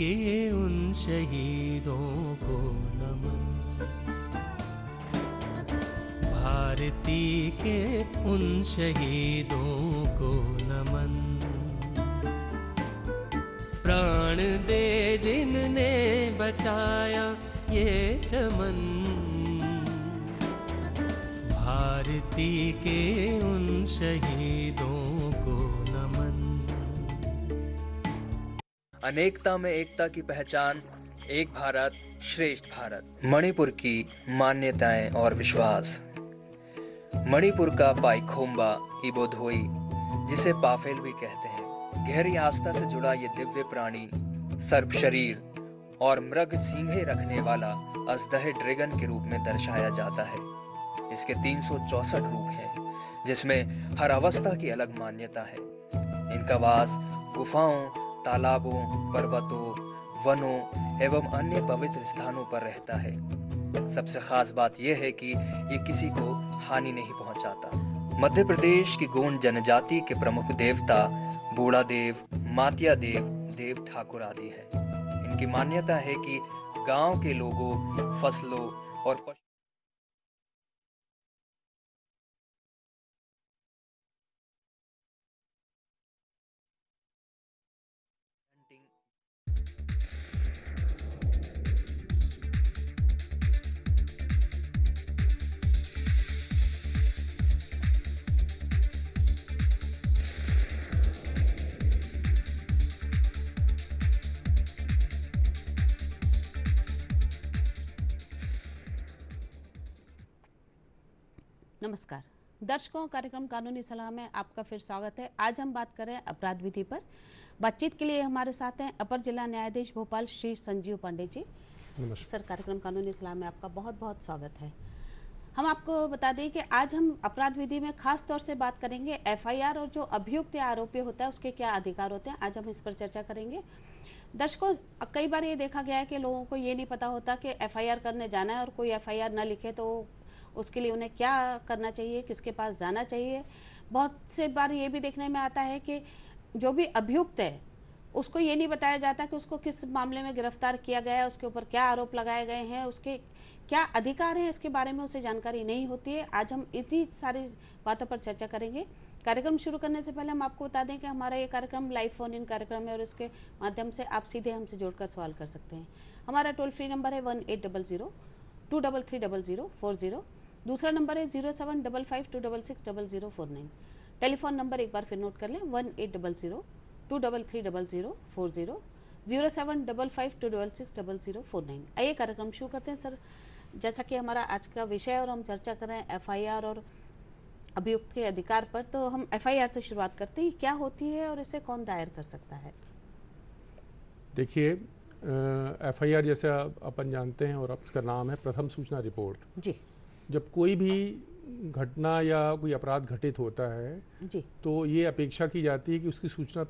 के उन शहीदों को नमन भारती के उन शहीदों को नमन प्राण दे जिनने बचाया ये चमन भारती के उन शहीदों को अनेकता में एकता की पहचान एक भारत श्रेष्ठ भारत मणिपुर की मान्यताएं और विश्वास मणिपुर का पाइखोम्बा इबोधोई जिसे पाफेल भी कहते हैं गहरी आस्था से जुड़ा ये दिव्य प्राणी सर्प शरीर और मृग सिंह रखने वाला अजदह ड्रैगन के रूप में दर्शाया जाता है इसके तीन रूप हैं जिसमें हर अवस्था की अलग मान्यता है इनका वास गुफाओं तालाबों पर्वतों वनों एवं अन्य पवित्र स्थानों पर रहता है सबसे खास बात यह है कि ये किसी को हानि नहीं पहुंचाता मध्य प्रदेश की गोंड जनजाति के प्रमुख देवता बूढ़ा देव मातिया देव देव ठाकुर आदि है इनकी मान्यता है कि गांव के लोगों फसलों और नमस्कार दर्शकों कार्यक्रम कानूनी सलाह में आपका फिर स्वागत है आज हम बात करें अपराध विधि पर बातचीत के लिए हमारे साथ हैं अपर जिला न्यायाधीश भोपाल श्री संजीव पांडे जी सर कार्यक्रम कानूनी सलाह में आपका बहुत बहुत स्वागत है हम आपको बता दें कि आज हम अपराध विधि में खास तौर से बात करेंगे एफआईआर और जो अभियुक्त या आरोपी होता है उसके क्या अधिकार होते हैं आज हम इस पर चर्चा करेंगे दर्शकों कई बार ये देखा गया है कि लोगों को ये नहीं पता होता कि एफआईआर करने जाना है और कोई एफआईआर ना लिखे तो उसके लिए उन्हें क्या करना चाहिए किसके पास जाना चाहिए बहुत से बार ये भी देखने में आता है कि जो भी अभियुक्त है उसको ये नहीं बताया जाता कि उसको किस मामले में गिरफ्तार किया गया है उसके ऊपर क्या आरोप लगाए गए हैं उसके क्या अधिकार हैं इसके बारे में उसे जानकारी नहीं होती है आज हम इतनी सारी बातों पर चर्चा करेंगे कार्यक्रम शुरू करने से पहले हम आपको बता दें कि हमारा ये कार्यक्रम लाइव फोन इन कार्यक्रम है और इसके माध्यम से आप सीधे हमसे जोड़कर सवाल कर सकते हैं हमारा टोल फ्री नंबर है one eight double zero two double three double zero four zero दूसरा नंबर है zero seven double five two double six double zero four nine telephone number एक बार फिर नोट कर लें one eight double zero two double three double zero four zero zero seven double five two double six double zero four nine आइए कार्यक्रम शुरू करते हैं सर जैसा कि हमारा आज का विषय और हम चर्चा कर रहे हैं आर और अभियुक्त के अधिकार पर तो हम आर से शुरुआत करते हैं क्या होती है और इसे कौन दायर कर सकता है देखिए एफ आर जैसे अपन जानते हैं और अब इसका नाम है प्रथम सूचना रिपोर्ट जी जब कोई भी घटना या कोई अपराध घटित होता है जी। तो ये अपेक्षा की जाती है कि उसकी सूचना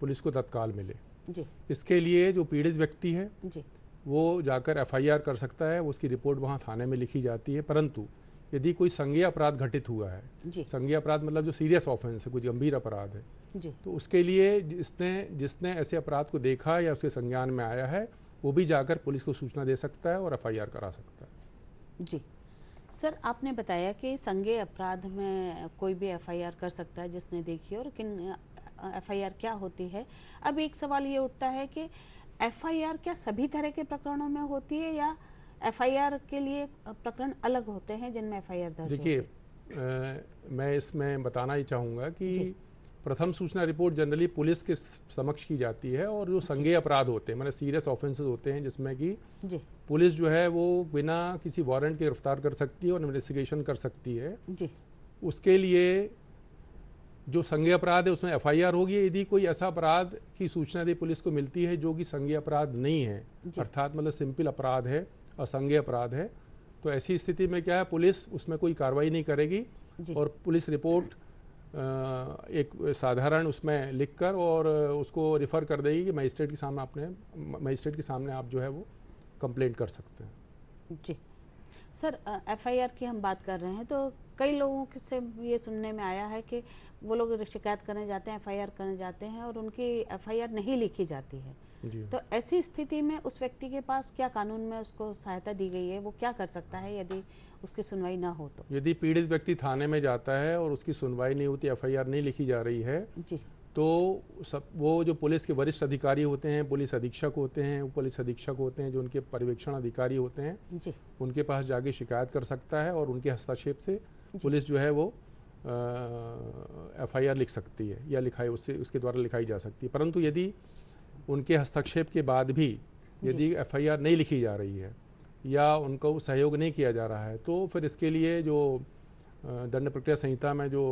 पुलिस को तत्काल मिले जी। इसके लिए जो पीड़ित व्यक्ति है जी। वो जाकर एफआईआर कर सकता है उसकी रिपोर्ट वहाँ थाने में लिखी जाती है परंतु यदि कोई संज्ञा अपराध घटित हुआ है संज्ञा अपराध मतलब जो सीरियस ऑफेंस है कुछ गंभीर अपराध है तो उसके लिए जिसने जिसने ऐसे अपराध को देखा या उसके संज्ञान में आया है वो भी जाकर पुलिस को सूचना दे सकता है और एफआईआर करा सकता है जी सर आपने बताया कि संगे अपराध में कोई भी एफआईआर कर सकता है जिसने देखी और किन एफआईआर क्या होती है अब एक सवाल ये उठता है कि एफआईआर क्या सभी तरह के प्रकरणों में होती है या एफआईआर के लिए प्रकरण अलग होते हैं जिनमें एफआईआर दर्ज देखिए मैं इसमें बताना ही चाहूँगा कि प्रथम सूचना रिपोर्ट जनरली पुलिस के समक्ष की जाती है और जो संज्ञेय अपराध होते हैं मतलब सीरियस ऑफेंसेस होते हैं जिसमें कि पुलिस जो है वो बिना किसी वारंट के गिरफ्तार कर सकती है और इन्वेस्टिगेशन कर सकती है जी। उसके लिए जो संज्ञेय अपराध है उसमें एफ होगी यदि कोई ऐसा अपराध की सूचना यदि पुलिस को मिलती है जो कि संज्ञेय अपराध नहीं है अर्थात मतलब सिंपल अपराध है असंज्ञेय अपराध है तो ऐसी स्थिति में क्या है पुलिस उसमें कोई कार्रवाई नहीं करेगी और पुलिस रिपोर्ट एक साधारण उसमें लिख कर और उसको रिफ़र कर देगी कि मजिस्ट्रेट के सामने आपने मजिस्ट्रेट के सामने आप जो है वो कंप्लेंट कर सकते हैं जी सर एफआईआर की हम बात कर रहे हैं तो कई लोगों से ये सुनने में आया है कि वो लोग शिकायत करने जाते हैं एफआईआर करने जाते हैं और उनकी एफआईआर नहीं लिखी जाती है तो ऐसी स्थिति में उस व्यक्ति के पास क्या कानून में उसको सहायता दी गई है वो क्या कर सकता है यदि उसकी सुनवाई ना हो तो यदि पीड़ित व्यक्ति थाने में जाता है और उसकी सुनवाई नहीं होती एफ नहीं लिखी जा रही है जी तो सब वो जो पुलिस के वरिष्ठ अधिकारी होते हैं पुलिस अधीक्षक होते हैं पुलिस अधीक्षक होते हैं जो उनके पर्यवेक्षण अधिकारी होते हैं जी उनके पास जाके शिकायत कर सकता है और उनके हस्तक्षेप से पुलिस जो है वो एफ लिख सकती है या लिखाई उससे उसके द्वारा लिखाई जा सकती है परंतु यदि उनके हस्तक्षेप के बाद भी यदि एफ नहीं लिखी जा रही है या उनको सहयोग नहीं किया जा रहा है तो फिर इसके लिए जो दंड प्रक्रिया संहिता में जो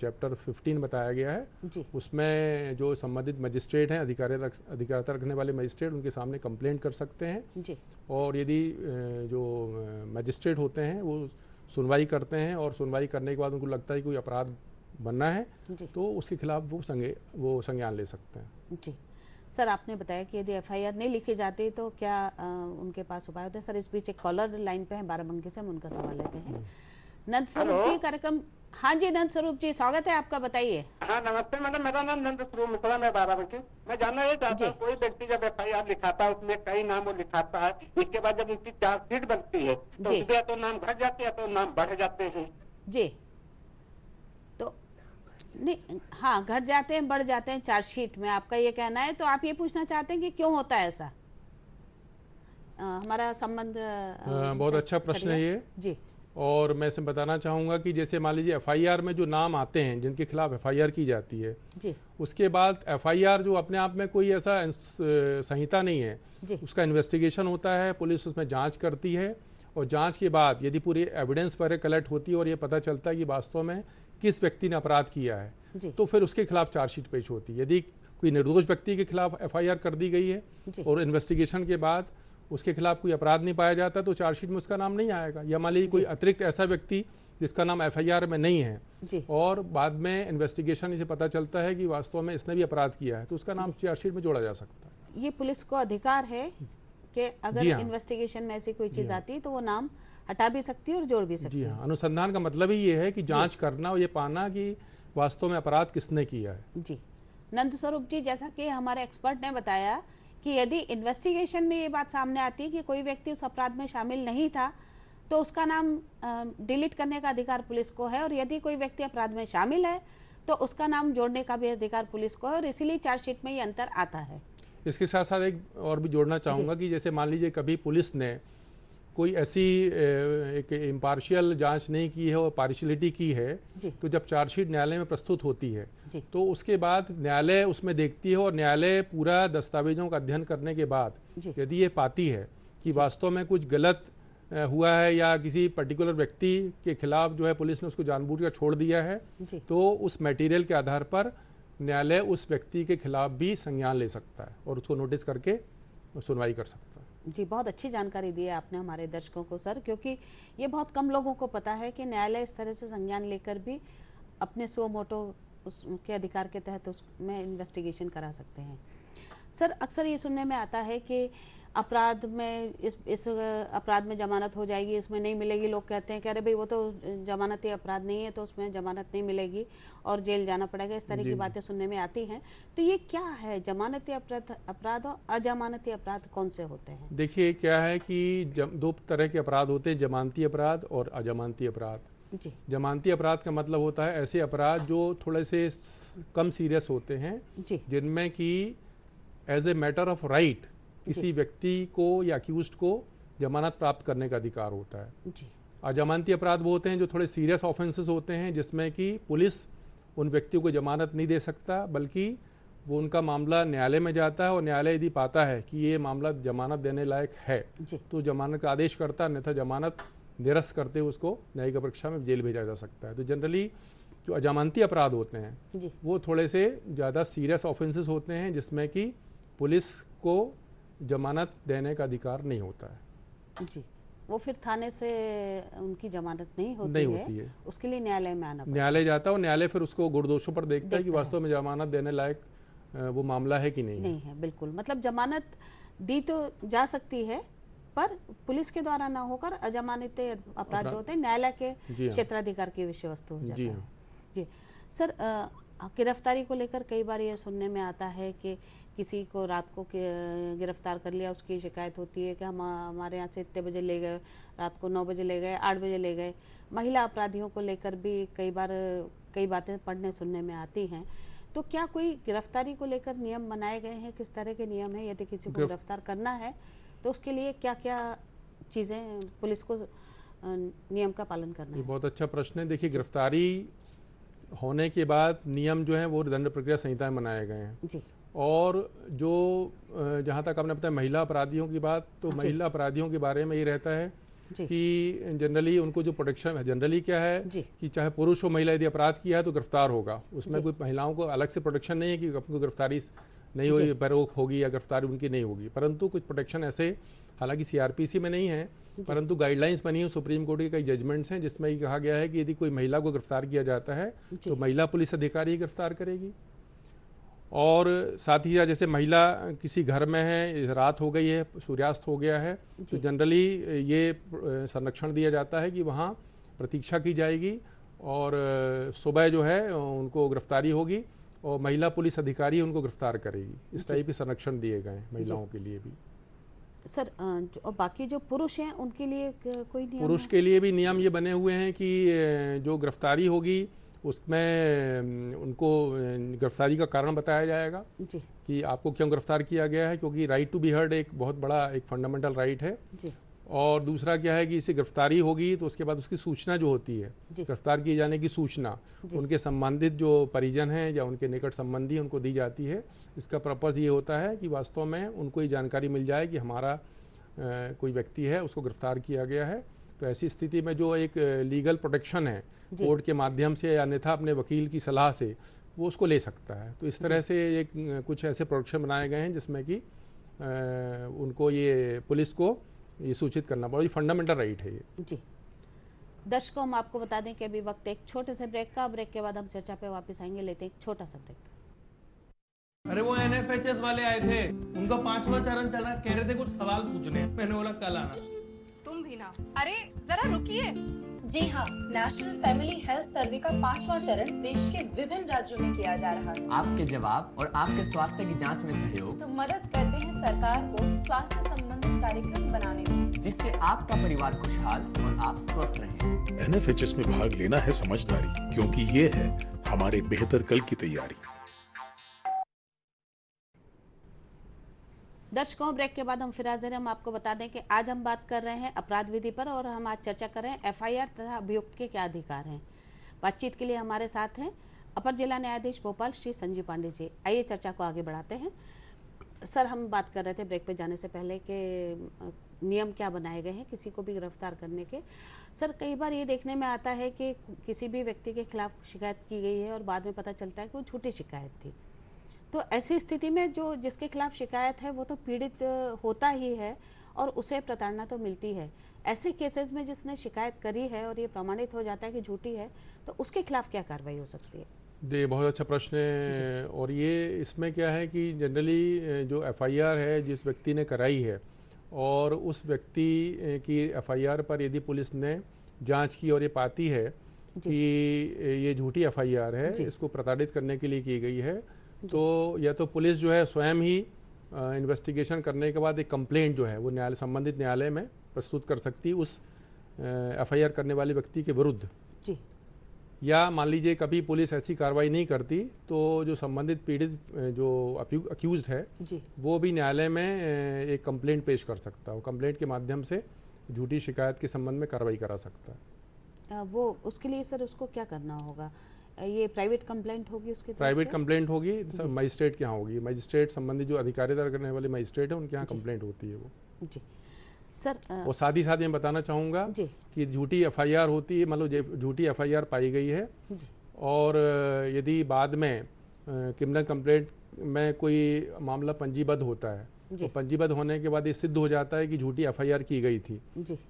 चैप्टर 15 बताया गया है उसमें जो संबंधित मजिस्ट्रेट हैं अधिकार रख, अधिकारता रखने वाले मजिस्ट्रेट उनके सामने कंप्लेंट कर सकते हैं और यदि जो मजिस्ट्रेट होते हैं वो सुनवाई करते हैं और सुनवाई करने के बाद उनको लगता है कोई अपराध बनना है तो उसके खिलाफ वो संज्ञा वो संज्ञान ले सकते हैं जी सर आपने बताया कि यदि एफआईआर नहीं लिखी जाती तो क्या आ, उनके पास उपाय होते हैं सर इस बीच एक कॉलर लाइन पे हैं बाराबंकी से हम उनका सवाल लेते हैं हम्म। नंद स्वरूप जी कार्यक्रम हाँ जी नंद स्वरूप जी स्वागत है आपका बताइए हाँ नमस्ते मैडम मेरा नाम नंद स्वरूप मिश्रा मैं बाराबंकी मैं जानना ये चाहता हूँ कोई व्यक्ति जब एफ आई आर लिखाता है उसमें कई नाम वो लिखाता है इसके बाद जब उनकी चार्जशीट बनती है तो, तो नाम घट जाते हैं तो नाम बढ़ जाते हैं जी नहीं हाँ घट जाते हैं बढ़ जाते हैं चार्जशीट में आपका ये कहना है तो आप ये पूछना चाहते हैं कि क्यों होता है ऐसा आ, हमारा संबंध बहुत अच्छा, अच्छा प्रश्न है ये जी और मैं इसमें बताना चाहूँगा कि जैसे मान लीजिए एफआईआर में जो नाम आते हैं जिनके खिलाफ एफआईआर की जाती है जी उसके बाद एफआईआर जो अपने आप में कोई ऐसा संहिता नहीं है जी उसका इन्वेस्टिगेशन होता है पुलिस उसमें जांच करती है और जांच के बाद यदि पूरी एविडेंस पर कलेक्ट होती है और ये पता चलता है कि वास्तव में किस व्यक्ति ने अपराध किया है तो फिर उसके खिलाफ चार्जशीट पेश होती है यदि कोई निर्दोष व्यक्ति के खिलाफ एफआईआर कर दी गई है और इन्वेस्टिगेशन के बाद उसके खिलाफ कोई अपराध नहीं पाया जाता तो चार्जशीट में उसका नाम नहीं आएगा या मान लीजिए कोई अतिरिक्त ऐसा व्यक्ति जिसका नाम एफआईआर में नहीं है और बाद में इन्वेस्टिगेशन इसे पता चलता है कि वास्तव में इसने भी अपराध किया है तो उसका नाम चार्जशीट में जोड़ा जा सकता है ये पुलिस को अधिकार है कि अगर हाँ। इन्वेस्टिगेशन में ऐसी कोई चीज हाँ। आती है तो वो नाम हटा भी सकती है और जोड़ भी सकती है हाँ, अनुसंधान का मतलब ही ये है कि जांच करना और ये पाना कि वास्तव में अपराध किसने किया है जी नंद स्वरूप जी जैसा कि हमारे एक्सपर्ट ने बताया कि यदि इन्वेस्टिगेशन में ये बात सामने आती है कि कोई व्यक्ति उस अपराध में शामिल नहीं था तो उसका नाम डिलीट करने का अधिकार पुलिस को है और यदि कोई व्यक्ति अपराध में शामिल है तो उसका नाम जोड़ने का भी अधिकार पुलिस को है और इसीलिए चार्जशीट में ये अंतर आता है इसके साथ साथ एक और भी जोड़ना चाहूँगा कि जैसे मान लीजिए कभी पुलिस ने कोई ऐसी एक इम्पार्शियल जांच नहीं की है और पार्शियलिटी की है तो जब चार्जशीट न्यायालय में प्रस्तुत होती है तो उसके बाद न्यायालय उसमें देखती है और न्यायालय पूरा दस्तावेजों का अध्ययन करने के बाद यदि ये पाती है कि वास्तव में कुछ गलत हुआ है या किसी पर्टिकुलर व्यक्ति के खिलाफ जो है पुलिस ने उसको जानबूझकर छोड़ दिया है तो उस मटेरियल के आधार पर न्यायालय उस व्यक्ति के खिलाफ भी संज्ञान ले सकता है और उसको नोटिस करके सुनवाई कर सकता है जी बहुत अच्छी जानकारी दी है आपने हमारे दर्शकों को सर क्योंकि ये बहुत कम लोगों को पता है कि न्यायालय इस तरह से संज्ञान लेकर भी अपने सो मोटो उसके अधिकार के तहत उसमें इन्वेस्टिगेशन करा सकते हैं सर अक्सर ये सुनने में आता है कि अपराध में इस इस अपराध में जमानत हो जाएगी इसमें नहीं मिलेगी लोग कहते हैं कह रहे भाई वो तो जमानती अपराध नहीं है तो उसमें जमानत नहीं मिलेगी और जेल जाना पड़ेगा इस तरह की बातें सुनने में आती हैं तो ये क्या है जमानती अपराध अपराध और अजमानती अपराध कौन से होते हैं देखिए क्या है कि दो तरह के अपराध होते हैं जमानती अपराध और अजमानती अपराध जी जमानती अपराध का मतलब होता है ऐसे अपराध जो थोड़े से कम सीरियस होते हैं जिनमें कि as a matter of right किसी व्यक्ति को या अक्यूज को जमानत प्राप्त करने का अधिकार होता है अजमानती अपराध वो होते हैं जो थोड़े सीरियस ऑफेंसेस होते हैं जिसमें कि पुलिस उन व्यक्तियों को जमानत नहीं दे सकता बल्कि वो उनका मामला न्यायालय में जाता है और न्यायालय यदि पाता है कि ये मामला जमानत देने लायक है तो जमानत का आदेश करता है अन्यथा जमानत निरस्त करते हुए उसको न्यायिक परीक्षा में जेल भेजा जा सकता है तो जनरली जो अजमानती अपराध होते हैं वो थोड़े से ज़्यादा सीरियस ऑफेंसेस होते हैं जिसमें कि पुलिस को जमानत देने का अधिकार नहीं होता है जी वो फिर थाने से उनकी जमानत नहीं होती, नहीं होती है, है उसके लिए न्यायालय में आना न्यायालय जाता है और न्यायालय फिर उसको गुड़दोषों पर देखता, देखता है कि वास्तव में जमानत देने लायक वो मामला है कि नहीं नहीं है बिल्कुल मतलब जमानत दी तो जा सकती है पर पुलिस के द्वारा ना होकर अजमानित अपराध जो होते हैं न्यायालय के हाँ। क्षेत्राधिकार की विषय वस्तु हो जाती है हाँ। जी सर गिरफ्तारी को लेकर कई बार ये सुनने में आता है कि किसी को रात को गिरफ्तार कर लिया उसकी शिकायत होती है कि हम हमारे यहाँ से इतने बजे ले गए रात को नौ बजे ले गए आठ बजे ले गए महिला अपराधियों को लेकर भी कई बार कई बातें पढ़ने सुनने में आती हैं तो क्या कोई गिरफ्तारी को लेकर नियम बनाए गए हैं किस तरह के नियम हैं यदि किसी को गिरफ्तार करना है तो उसके लिए क्या क्या चीज़ें पुलिस को नियम का पालन करना है बहुत अच्छा प्रश्न है देखिए गिरफ्तारी होने के बाद नियम जो है वो दंड प्रक्रिया संहिता में बनाए गए हैं जी और जो जहाँ तक आपने बताया महिला अपराधियों की बात तो महिला अपराधियों के बारे में ये रहता है कि जनरली उनको जो प्रोटेक्शन है जनरली क्या है कि चाहे पुरुष हो महिला यदि अपराध किया है तो गिरफ्तार होगा उसमें कोई महिलाओं को अलग से प्रोटेक्शन नहीं है कि उनको गिरफ्तारी नहीं हुई बरोक होगी या गिरफ्तारी उनकी नहीं होगी परंतु कुछ प्रोटेक्शन ऐसे हालांकि सीआरपीसी में नहीं है परंतु गाइडलाइंस बनी हुई सुप्रीम कोर्ट के कई जजमेंट्स हैं जिसमें ये कहा गया है कि यदि कोई महिला को गिरफ्तार किया जाता है तो महिला पुलिस अधिकारी गिरफ्तार करेगी और साथ ही साथ जैसे महिला किसी घर में है रात हो गई है सूर्यास्त हो गया है तो जनरली ये संरक्षण दिया जाता है कि वहाँ प्रतीक्षा की जाएगी और सुबह जो है उनको गिरफ्तारी होगी और महिला पुलिस अधिकारी उनको गिरफ्तार करेगी इस टाइप के संरक्षण दिए गए महिलाओं के लिए भी सर और बाकी जो पुरुष हैं उनके लिए कोई नियम पुरुष के लिए भी नियम ये बने हुए हैं कि जो गिरफ्तारी होगी उसमें उनको गिरफ्तारी का कारण बताया जाएगा जी कि आपको क्यों गिरफ्तार किया गया है क्योंकि राइट टू बी हर्ड एक बहुत बड़ा एक फंडामेंटल राइट है जी और दूसरा क्या है कि इसे गिरफ्तारी होगी तो उसके बाद उसकी सूचना जो होती है गिरफ्तार किए जाने की सूचना तो उनके संबंधित जो परिजन हैं या उनके निकट संबंधी उनको दी जाती है इसका पर्पज़ ये होता है कि वास्तव में उनको ये जानकारी मिल जाए कि हमारा आ, कोई व्यक्ति है उसको गिरफ्तार किया गया है तो ऐसी स्थिति में जो एक लीगल प्रोटेक्शन है कोर्ट के माध्यम से या अन्यथा अपने वकील की सलाह से वो उसको ले सकता है तो इस तरह से एक कुछ ऐसे प्रोटेक्शन बनाए गए हैं जिसमें कि उनको ये पुलिस को ये सूचित करना पड़ा फंडामेंटल राइट है ये जी दर्शकों हम आपको बता दें कि अभी वक्त एक छोटे से ब्रेक का ब्रेक के बाद हम चर्चा पे वापस आएंगे लेते हैं एक छोटा सा ब्रेक अरे वो एन वाले आए थे उनका पांचवा चरण चला कह रहे थे कुछ सवाल पूछने मैंने बोला कल आना तुम भी ना अरे जरा रुकिए जी हाँ नेशनल फैमिली हेल्थ सर्वे का पांचवा चरण देश के विभिन्न राज्यों में किया जा रहा है आपके जवाब और आपके स्वास्थ्य की जांच में सहयोग तो मदद करते हैं सरकार को स्वास्थ्य संबंधित कार्यक्रम बनाने में जिससे आपका परिवार खुशहाल और आप स्वस्थ रहे एन में भाग लेना है समझदारी क्योंकि ये है हमारे बेहतर कल की तैयारी दर्शकों ब्रेक के बाद हम फिर हाजिर हम आपको बता दें कि आज हम बात कर रहे हैं अपराध विधि पर और हम आज चर्चा कर रहे हैं एफआईआर तथा अभियुक्त के क्या अधिकार हैं बातचीत के लिए हमारे साथ हैं अपर जिला न्यायाधीश भोपाल श्री संजीव पांडे जी आइए चर्चा को आगे बढ़ाते हैं सर हम बात कर रहे थे ब्रेक पे जाने से पहले कि नियम क्या बनाए गए हैं किसी को भी गिरफ्तार करने के सर कई बार ये देखने में आता है कि किसी भी व्यक्ति के खिलाफ शिकायत की गई है और बाद में पता चलता है कि वो झूठी शिकायत थी तो ऐसी स्थिति में जो जिसके खिलाफ शिकायत है वो तो पीड़ित होता ही है और उसे प्रताड़ना तो मिलती है ऐसे केसेस में जिसने शिकायत करी है और ये प्रमाणित हो जाता है कि झूठी है तो उसके खिलाफ क्या कार्रवाई हो सकती है जी बहुत अच्छा प्रश्न है और ये इसमें क्या है कि जनरली जो एफआईआर है जिस व्यक्ति ने कराई है और उस व्यक्ति की एफआईआर पर यदि पुलिस ने जांच की और ये पाती है कि ये झूठी एफआईआर है इसको प्रताड़ित करने के लिए की गई है तो या तो पुलिस जो है स्वयं ही इन्वेस्टिगेशन करने के बाद एक कंप्लेंट जो है वो न्यायालय संबंधित न्यायालय में प्रस्तुत कर सकती उस एफआईआर करने वाले व्यक्ति के विरुद्ध जी या मान लीजिए कभी पुलिस ऐसी कार्रवाई नहीं करती तो जो संबंधित पीड़ित जो अक्यूज है वो भी न्यायालय में एक कंप्लेंट पेश कर सकता है कंप्लेंट के माध्यम से झूठी शिकायत के संबंध में कार्रवाई करा सकता है वो उसके लिए सर उसको क्या करना होगा ये प्राइवेट कंप्लेंट होगी उसके प्राइवेट कंप्लेंट होगी मजिस्ट्रेट के यहाँ होगी मजिस्ट्रेट संबंधी जो अधिकारी अधिकारीदार करने वाले मजिस्ट्रेट है उनके यहाँ कंप्लेंट होती है वो जी सर वो साथ ही साथ ये बताना चाहूंगा कि झूठी एफआईआर होती है मतलब झूठी एफआईआर पाई गई है और यदि बाद में क्रिमिनल कंप्लेंट में कोई मामला पंजीबद्ध होता है तो पंजीबद्ध होने के बाद ये सिद्ध हो जाता है कि झूठी एफआईआर की गई थी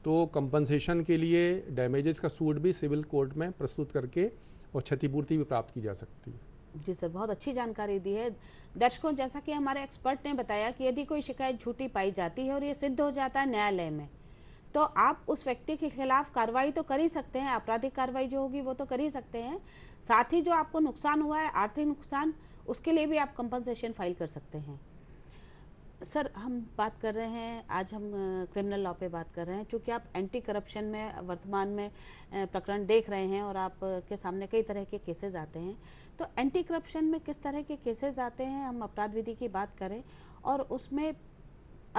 तो कंपनसेशन के लिए डैमेजेस का सूट भी सिविल कोर्ट में प्रस्तुत करके और क्षतिपूर्ति भी प्राप्त की जा सकती है जी सर बहुत अच्छी जानकारी दी है दर्शकों जैसा कि हमारे एक्सपर्ट ने बताया कि यदि कोई शिकायत झूठी पाई जाती है और ये सिद्ध हो जाता है न्यायालय में तो आप उस व्यक्ति के खिलाफ कार्रवाई तो कर ही सकते हैं आपराधिक कार्रवाई जो होगी वो तो कर ही सकते हैं साथ ही जो आपको नुकसान हुआ है आर्थिक नुकसान उसके लिए भी आप कंपनसेशन फाइल कर सकते हैं सर हम बात कर रहे हैं आज हम क्रिमिनल लॉ पे बात कर रहे हैं चूँकि आप एंटी करप्शन में वर्तमान में प्रकरण देख रहे हैं और आप के सामने कई तरह के केसेस आते हैं तो एंटी करप्शन में किस तरह के केसेस आते हैं हम अपराध विधि की बात करें और उसमें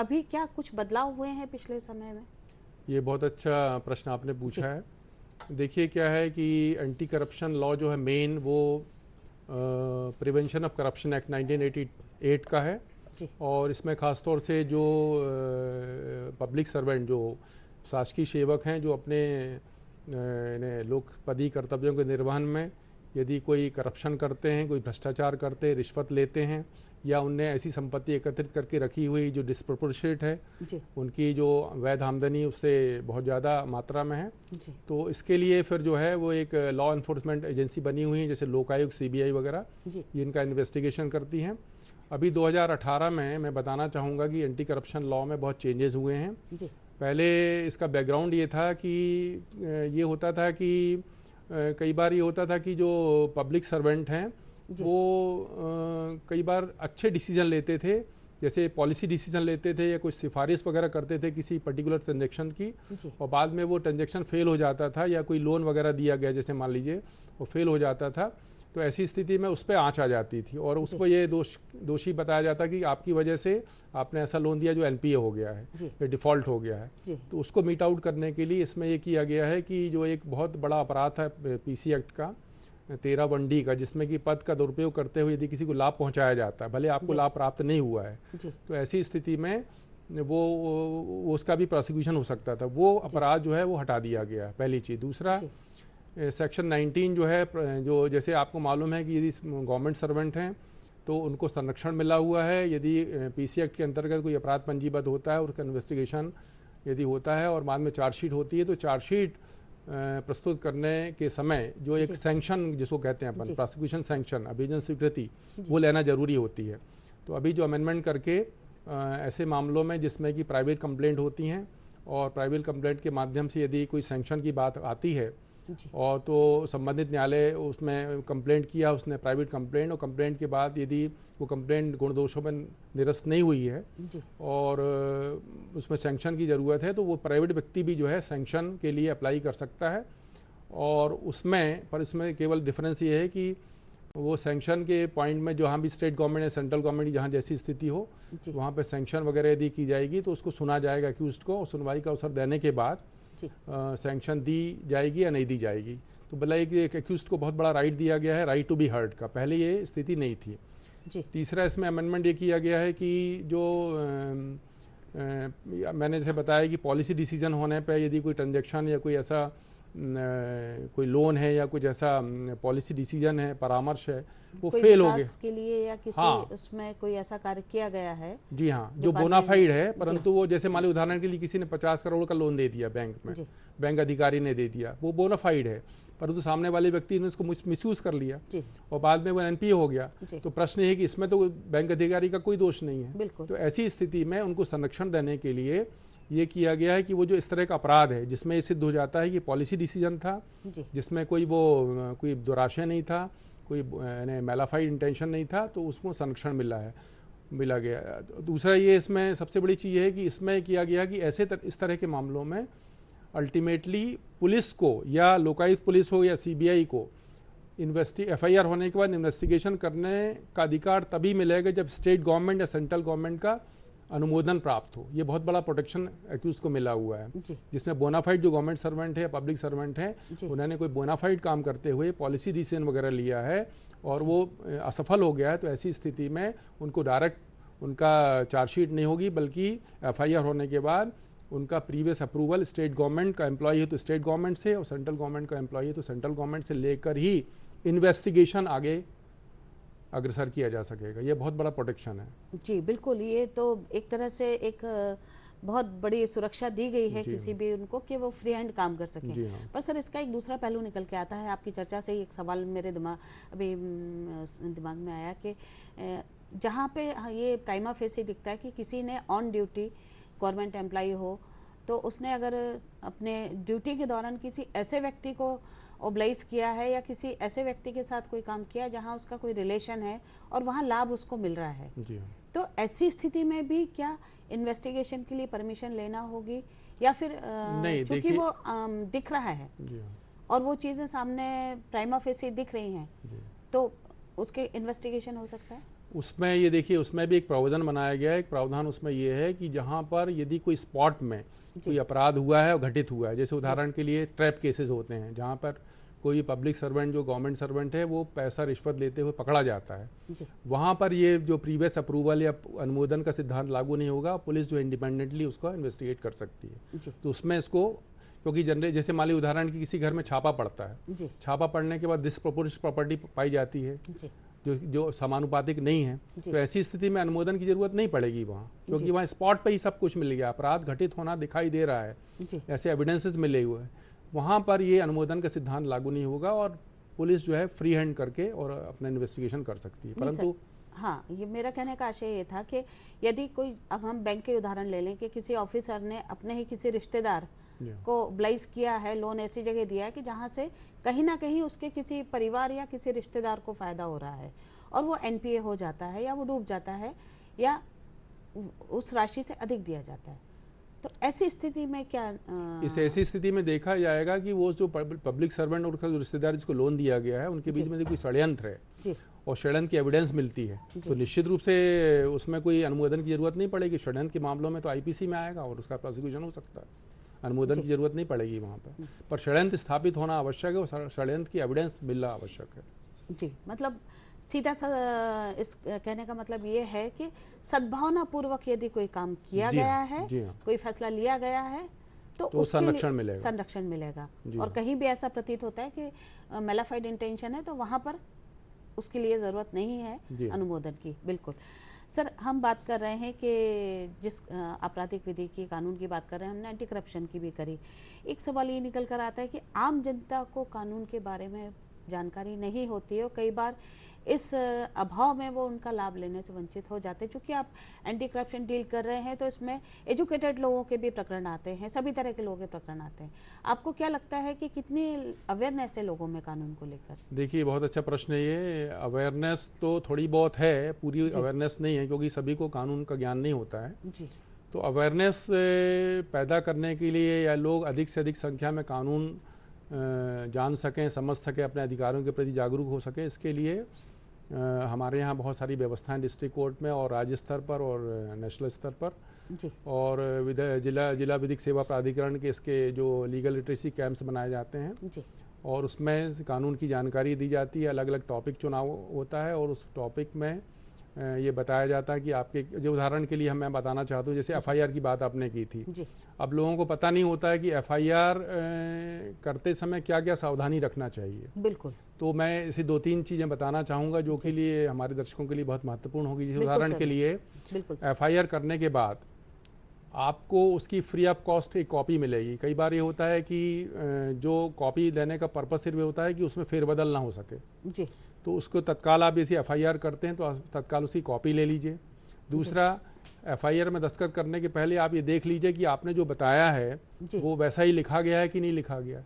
अभी क्या कुछ बदलाव हुए हैं पिछले समय में ये बहुत अच्छा प्रश्न आपने पूछा है देखिए क्या है कि एंटी करप्शन लॉ जो है मेन वो prevention of corruption act eight का है और इसमें ख़ासतौर से जो पब्लिक सर्वेंट जो शासकीय सेवक हैं जो अपने लोकपदी कर्तव्यों के निर्वहन में यदि कोई करप्शन करते हैं कोई भ्रष्टाचार करते हैं रिश्वत लेते हैं या उनने ऐसी संपत्ति एकत्रित करके रखी हुई जो डिस्प्रोपोर्शनेट है उनकी जो वैध आमदनी उससे बहुत ज़्यादा मात्रा में है तो इसके लिए फिर जो है वो एक लॉ इन्फोर्समेंट एजेंसी बनी हुई है जैसे लोकायुक्त सीबीआई वगैरह जिनका इन्वेस्टिगेशन करती हैं अभी 2018 में मैं बताना चाहूँगा कि एंटी करप्शन लॉ में बहुत चेंजेस हुए हैं जी। पहले इसका बैकग्राउंड ये था कि ये होता था कि कई बार ये होता था कि जो पब्लिक सर्वेंट हैं वो कई बार अच्छे डिसीजन लेते थे जैसे पॉलिसी डिसीजन लेते थे या कुछ सिफारिश वगैरह करते थे किसी पर्टिकुलर ट्रांजेक्शन की और बाद में वो ट्रांजेक्शन फेल हो जाता था या कोई लोन वगैरह दिया गया जैसे मान लीजिए वो फेल हो जाता था तो ऐसी स्थिति में उस पर आँच आ जाती थी और उसको ये दोष दोषी बताया जाता कि आपकी वजह से आपने ऐसा लोन दिया जो एनपीए हो गया है डिफ़ॉल्ट हो गया है तो उसको मीट आउट करने के लिए इसमें ये किया गया है कि जो एक बहुत बड़ा अपराध है पीसी एक्ट का तेरह वन डी का जिसमें कि पद का दुरुपयोग करते हुए यदि किसी को लाभ पहुंचाया जाता है भले आपको लाभ प्राप्त नहीं हुआ है तो ऐसी स्थिति में वो, वो उसका भी प्रोसिक्यूशन हो सकता था वो अपराध जो है वो हटा दिया गया पहली चीज़ दूसरा सेक्शन 19 जो है जो जैसे आपको मालूम है कि यदि गवर्नमेंट सर्वेंट हैं तो उनको संरक्षण मिला हुआ है यदि पीसी एक्ट के अंतर्गत कोई अपराध पंजीबद्ध होता है उसका इन्वेस्टिगेशन यदि होता है और बाद में चार्जशीट होती है तो चार्जशीट प्रस्तुत करने के समय जो एक सैंक्शन जिसको कहते हैं अपन प्रोसिक्यूशन सैंक्शन अभिजन स्वीकृति वो लेना जरूरी होती है तो अभी जो अमेंडमेंट करके ऐसे मामलों में जिसमें कि प्राइवेट कंप्लेंट होती हैं और प्राइवेट कंप्लेंट के माध्यम से यदि कोई सैंक्शन की बात आती है और तो संबंधित न्यायालय उसमें कंप्लेंट किया उसने प्राइवेट कंप्लेंट और कंप्लेंट के बाद यदि वो कंप्लेंट दोषों में निरस्त नहीं हुई है और उसमें सेंक्शन की ज़रूरत है तो वो प्राइवेट व्यक्ति भी जो है सेंक्शन के लिए अप्लाई कर सकता है और उसमें पर इसमें केवल डिफरेंस ये है कि वो सेंक्शन के पॉइंट में जहाँ भी स्टेट गवर्नमेंट या सेंट्रल गवर्नमेंट जहाँ जैसी स्थिति हो वहाँ पर सेंक्शन वगैरह यदि की जाएगी तो उसको सुना जाएगा अक्यूज को और सुनवाई का अवसर देने के बाद सैंक्शन दी जाएगी या नहीं दी जाएगी तो भला एक एक एक्यूज को बहुत बड़ा राइट दिया गया है राइट टू बी हर्ड का पहले ये स्थिति नहीं थी जी। तीसरा इसमें अमेंडमेंट ये किया गया है कि जो आ, आ, मैंने जैसे बताया कि पॉलिसी डिसीजन होने पर यदि कोई ट्रांजेक्शन या कोई ऐसा कोई लोन है या कुछ ऐसा पॉलिसी डिसीजन है परामर्श है वो फेल हो गया के लिए या किसी हाँ, उसमें कोई ऐसा कार्य किया गया है जी हाँ जो बोनाफाइड है परंतु वो जैसे मान लो उदाहरण के लिए किसी ने पचास करोड़ का लोन दे दिया बैंक में बैंक अधिकारी ने दे दिया वो बोनाफाइड है परंतु सामने वाले व्यक्ति ने उसको मिस यूज कर लिया और बाद में वो एनपी हो गया तो प्रश्न है कि इसमें तो बैंक अधिकारी का कोई दोष नहीं है तो ऐसी स्थिति में उनको संरक्षण देने के लिए ये किया गया है कि वो जो इस तरह का अपराध है जिसमें ये सिद्ध हो जाता है कि पॉलिसी डिसीजन था जिसमें कोई वो कोई दुराशय नहीं था कोई मेलाफाइड इंटेंशन नहीं था तो उसको संरक्षण मिला है मिला गया तो दूसरा ये इसमें सबसे बड़ी चीज़ है कि इसमें किया गया कि ऐसे तर, इस तरह के मामलों में अल्टीमेटली पुलिस को या लोकायुक्त पुलिस हो या सीबीआई को इन्वेस्टी एफ होने के बाद इन्वेस्टिगेशन करने का अधिकार तभी मिलेगा जब स्टेट गवर्नमेंट या सेंट्रल गवर्नमेंट का अनुमोदन प्राप्त हो ये बहुत बड़ा प्रोटेक्शन एक्यूज को मिला हुआ है जिसमें बोनाफाइड जो गवर्नमेंट सर्वेंट है पब्लिक सर्वेंट है उन्होंने कोई बोनाफाइड काम करते हुए पॉलिसी डिसीजन वगैरह लिया है और वो असफल हो गया है तो ऐसी स्थिति में उनको डायरेक्ट उनका चार्जशीट नहीं होगी बल्कि एफ होने के बाद उनका प्रीवियस अप्रूवल स्टेट गवर्नमेंट का एम्प्लॉई है तो स्टेट गवर्नमेंट से और सेंट्रल गवर्नमेंट का एम्प्लॉई है तो सेंट्रल गवर्नमेंट से लेकर ही इन्वेस्टिगेशन आगे अग्रसर किया जा सकेगा ये बहुत बड़ा प्रोटेक्शन है जी बिल्कुल ये तो एक तरह से एक बहुत बड़ी सुरक्षा दी गई है किसी भी उनको कि वो फ्री हैंड काम कर सकें हाँ। पर सर इसका एक दूसरा पहलू निकल के आता है आपकी चर्चा से ही एक सवाल मेरे दिमाग अभी दिमाग में आया कि जहाँ पे हाँ, ये प्राइमा फेस ही दिखता है कि किसी ने ऑन ड्यूटी गवर्नमेंट एम्प्लॉ हो तो उसने अगर अपने ड्यूटी के दौरान किसी ऐसे व्यक्ति को ओब्लाइज किया है या किसी ऐसे व्यक्ति के साथ कोई काम किया जहाँ उसका कोई रिलेशन है और वहाँ लाभ उसको मिल रहा है जी हाँ। तो ऐसी स्थिति में भी क्या इन्वेस्टिगेशन के लिए परमिशन लेना होगी या फिर चूंकि वो आ, दिख रहा है हाँ। और वो चीज़ें सामने प्राइमा फेसी दिख रही हैं तो उसके इन्वेस्टिगेशन हो सकता है उसमें ये देखिए उसमें भी एक प्रावधान बनाया गया है एक प्रावधान उसमें ये है कि जहाँ पर यदि कोई स्पॉट में कोई अपराध हुआ है और घटित हुआ है जैसे उदाहरण के लिए ट्रैप केसेस होते हैं जहाँ पर कोई पब्लिक सर्वेंट जो गवर्नमेंट सर्वेंट है वो पैसा रिश्वत लेते हुए पकड़ा जाता है वहाँ पर ये जो प्रीवियस अप्रूवल या अनुमोदन का सिद्धांत लागू नहीं होगा पुलिस जो इंडिपेंडेंटली उसको इन्वेस्टिगेट कर सकती है तो उसमें इसको क्योंकि जनरल जैसे मान ली उदाहरण की किसी घर में छापा पड़ता है छापा पड़ने के बाद डिसप्रोपोर्शन प्रॉपर्टी पाई जाती है जो जो समानुपातिक नहीं है तो ऐसी स्थिति में अनुमोदन की जरूरत नहीं पड़ेगी वहाँ क्योंकि वहाँ स्पॉट पर ही सब कुछ मिल गया अपराध घटित होना दिखाई दे रहा है ऐसे एविडेंसेस मिले हुए हैं वहाँ पर ये अनुमोदन का सिद्धांत लागू नहीं होगा और पुलिस जो है फ्री हैंड करके और अपना इन्वेस्टिगेशन कर सकती है परंतु हाँ ये मेरा कहने का आशय ये था कि यदि कोई अब हम बैंक के उदाहरण ले लें कि किसी ऑफिसर ने अपने ही किसी रिश्तेदार को ब्लाइज किया है लोन ऐसी जगह दिया है कि जहाँ से कहीं ना कहीं उसके किसी परिवार या किसी रिश्तेदार को फ़ायदा हो रहा है और वो एनपीए हो जाता है या वो डूब जाता है या उस राशि से अधिक दिया जाता है तो ऐसी स्थिति में क्या आ... इस ऐसी स्थिति में देखा जाएगा कि वो जो पब्लिक सर्वेंट और उसका जो रिश्तेदार जिसको लोन दिया गया है उनके बीच में कोई षड्यंत्र है जी और षडयंत्र की एविडेंस मिलती है तो निश्चित रूप से उसमें कोई अनुमोदन की जरूरत नहीं पड़ेगी षडयंत्र के मामलों में तो आईपीसी में आएगा और उसका प्रोसिक्यूशन हो सकता है अनुमोदन की जरूरत नहीं पड़ेगी वहाँ पर पर षडयंत्र स्थापित होना आवश्यक है और षडयंत्र की एविडेंस मिलना आवश्यक है जी मतलब सीधा सा इस कहने का मतलब ये है कि सद्भावना पूर्वक यदि कोई काम किया हाँ, गया है हाँ। कोई फैसला लिया गया है तो, तो संरक्षण मिलेगा संरक्षण मिलेगा और हाँ। कहीं भी ऐसा प्रतीत होता है कि मेलाफाइड इंटेंशन है तो वहां पर उसके लिए ज़रूरत नहीं है अनुमोदन की बिल्कुल सर हम बात कर रहे हैं कि जिस आपराधिक विधि की कानून की बात कर रहे हैं हमने एंटी करप्शन की भी करी एक सवाल ये निकल कर आता है कि आम जनता को कानून के बारे में जानकारी नहीं होती है कई बार इस अभाव में वो उनका लाभ लेने से वंचित हो जाते हैं चूँकि आप एंटी करप्शन डील कर रहे हैं तो इसमें एजुकेटेड लोगों के भी प्रकरण आते हैं सभी तरह के लोगों के प्रकरण आते हैं आपको क्या लगता है कि कितनी अवेयरनेस है लोगों में कानून को लेकर देखिए बहुत अच्छा प्रश्न है ये अवेयरनेस तो थोड़ी बहुत है पूरी अवेयरनेस नहीं है क्योंकि सभी को कानून का ज्ञान नहीं होता है जी तो अवेयरनेस पैदा करने के लिए या लोग अधिक से अधिक संख्या में कानून जान सकें समझ सकें अपने अधिकारों के प्रति जागरूक हो सकें इसके लिए हमारे यहाँ बहुत सारी व्यवस्थाएं डिस्ट्रिक्ट कोर्ट में और राज्य स्तर पर और नेशनल स्तर पर जी। और जिला जिला विधिक सेवा प्राधिकरण के इसके जो लीगल लिटरेसी कैंप्स बनाए जाते हैं जी। और उसमें कानून की जानकारी दी जाती है अलग अलग टॉपिक चुनाव होता है और उस टॉपिक में ये बताया जाता है कि आपके जो उदाहरण के लिए हम मैं बताना चाहता हूँ जैसे एफआईआर की बात आपने की थी अब लोगों को पता नहीं होता है कि एफआईआर करते समय क्या क्या सावधानी रखना चाहिए बिल्कुल तो मैं इसे दो तीन चीज़ें बताना चाहूंगा जो के लिए हमारे दर्शकों के लिए बहुत महत्वपूर्ण होगी जैसे उदाहरण के लिए एफ करने के बाद आपको उसकी फ्री ऑफ कॉस्ट एक कॉपी मिलेगी कई बार ये होता है कि जो कॉपी देने का पर्पज़ सिर्फ होता है कि उसमें फेरबदल ना हो सके जी तो उसको तत्काल आप जैसे एफ करते हैं तो तत्काल उसकी कॉपी ले लीजिए दूसरा एफ में दस्तखत करने के पहले आप ये देख लीजिए कि आपने जो बताया है वो वैसा ही लिखा गया है कि नहीं लिखा गया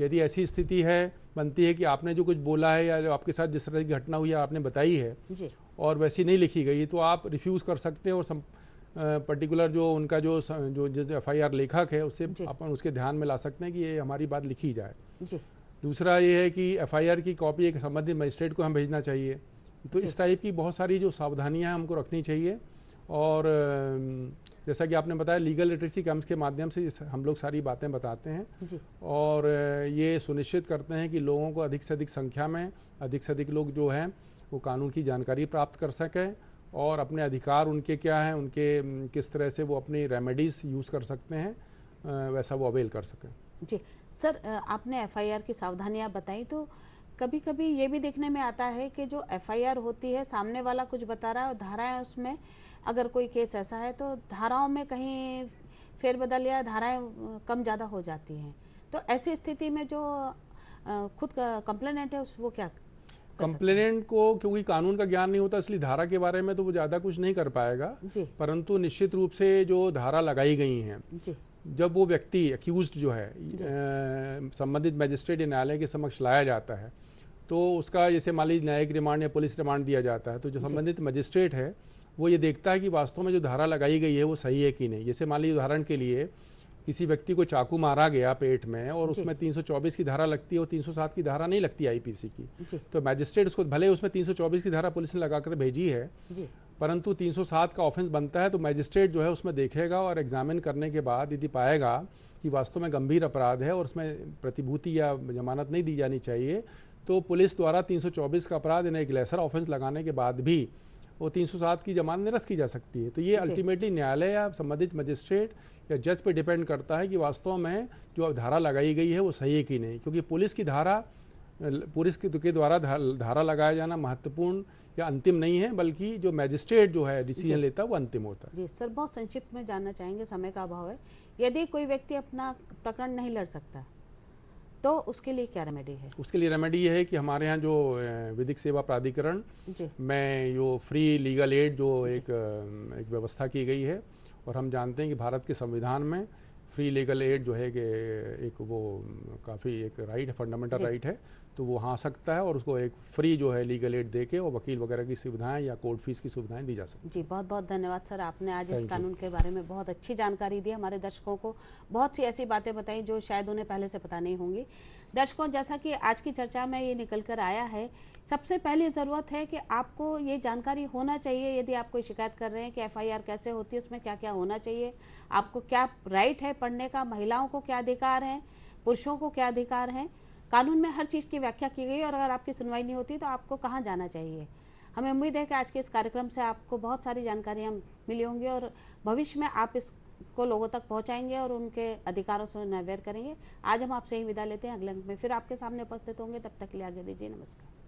यदि ऐसी स्थिति है बनती है कि आपने जो कुछ बोला है या जो आपके साथ जिस तरह की घटना हुई है आपने बताई है और वैसी नहीं लिखी गई तो आप रिफ्यूज़ कर सकते हैं और सम, पर्टिकुलर जो उनका जो जो एफ आई लेखक है उससे अपन उसके ध्यान में ला सकते हैं कि ये हमारी बात लिखी जाए दूसरा ये है कि एफआईआर की कॉपी एक संबंधित मजिस्ट्रेट को हम भेजना चाहिए तो इस टाइप की बहुत सारी जो सावधानियाँ हमको रखनी चाहिए और जैसा कि आपने बताया लीगल लिटरेसी कैम्प्स के माध्यम से हम लोग सारी बातें बताते हैं और ये सुनिश्चित करते हैं कि लोगों को अधिक से अधिक संख्या में अधिक से अधिक लोग जो हैं वो कानून की जानकारी प्राप्त कर सकें और अपने अधिकार उनके क्या हैं उनके किस तरह से वो अपनी रेमेडीज़ यूज़ कर सकते हैं वैसा वो अवेल कर सकें जी सर आपने एफआईआर की सावधानियाँ बताई तो कभी कभी ये भी देखने में आता है कि जो एफआईआर होती है सामने वाला कुछ बता रहा है और धाराएं उसमें अगर कोई केस ऐसा है तो धाराओं में कहीं फेरबदल या धाराएं कम ज़्यादा हो जाती हैं तो ऐसी स्थिति में जो खुद कंप्लेनेंट है उस वो क्या कंप्लेनेंट को क्योंकि कानून का ज्ञान नहीं होता इसलिए धारा के बारे में तो वो ज़्यादा कुछ नहीं कर पाएगा परंतु निश्चित रूप से जो धारा लगाई गई हैं जब वो व्यक्ति अक्यूज जो है संबंधित मजिस्ट्रेट या न्यायालय के समक्ष लाया जाता है तो उसका जैसे मान लीजिए न्यायिक रिमांड या पुलिस रिमांड दिया जाता है तो जो संबंधित मजिस्ट्रेट है वो ये देखता है कि वास्तव में जो धारा लगाई गई है वो सही है कि नहीं जैसे मान लीजिए उदाहरण के लिए किसी व्यक्ति को चाकू मारा गया पेट में और उसमें 324 की धारा लगती है और 307 की धारा नहीं लगती आईपीसी की तो मैजिस्ट्रेट उसको भले उसमें 324 की धारा पुलिस ने लगाकर भेजी है परंतु 307 का ऑफेंस बनता है तो मैजिस्ट्रेट जो है उसमें देखेगा और एग्जामिन करने के बाद यदि पाएगा कि वास्तव में गंभीर अपराध है और उसमें प्रतिभूति या जमानत नहीं दी जानी चाहिए तो पुलिस द्वारा 324 का अपराध इन्हें एक लेसर ऑफेंस लगाने के बाद भी वो 307 की जमानत निरस्त की जा सकती है तो ये अल्टीमेटली न्यायालय या संबंधित मजिस्ट्रेट या जज पर डिपेंड करता है कि वास्तव में जो धारा लगाई गई है वो सही है कि नहीं क्योंकि पुलिस की धारा पुलिस के, के द्वारा धारा लगाया जाना महत्वपूर्ण या अंतिम नहीं है बल्कि जो मैजिस्ट्रेट जो है डिसीजन लेता है वो अंतिम होता है जी सर बहुत संक्षिप्त में जानना चाहेंगे समय का अभाव है यदि कोई व्यक्ति अपना प्रकरण नहीं लड़ सकता तो उसके लिए क्या रेमेडी है उसके लिए रेमेडी ये है कि हमारे यहाँ जो विधिक सेवा प्राधिकरण में जो फ्री लीगल एड जो एक एक व्यवस्था की गई है और हम जानते हैं कि भारत के संविधान में फ्री लीगल एड जो है कि एक वो काफ़ी एक राइट है फंडामेंटल राइट है तो वो आ हाँ सकता है और उसको एक फ्री जो है लीगल एड देके और वकील वगैरह की सुविधाएं या कोर्ट फीस की सुविधाएं दी जा सकती जी बहुत बहुत धन्यवाद सर आपने आज इस कानून के बारे में बहुत अच्छी जानकारी दी हमारे दर्शकों को बहुत सी ऐसी बातें बताई जो शायद उन्हें पहले से पता नहीं होंगी दर्शकों जैसा कि आज की चर्चा में ये निकल कर आया है सबसे पहली ज़रूरत है कि आपको ये जानकारी होना चाहिए यदि आप कोई शिकायत कर रहे हैं कि एफआईआर कैसे होती है उसमें क्या क्या होना चाहिए आपको क्या राइट है पढ़ने का महिलाओं को क्या अधिकार हैं पुरुषों को क्या अधिकार हैं कानून में हर चीज़ की व्याख्या की गई और अगर आपकी सुनवाई नहीं होती तो आपको कहाँ जाना चाहिए हमें उम्मीद है कि आज के इस कार्यक्रम से आपको बहुत सारी जानकारियाँ मिली होंगी और भविष्य में आप इसको लोगों तक पहुँचाएंगे और उनके अधिकारों से उन्हें अवेयर करेंगे आज हम आपसे ही विदा लेते हैं अगले अंक में फिर आपके सामने उपस्थित होंगे तब तक के लिए आगे दीजिए नमस्कार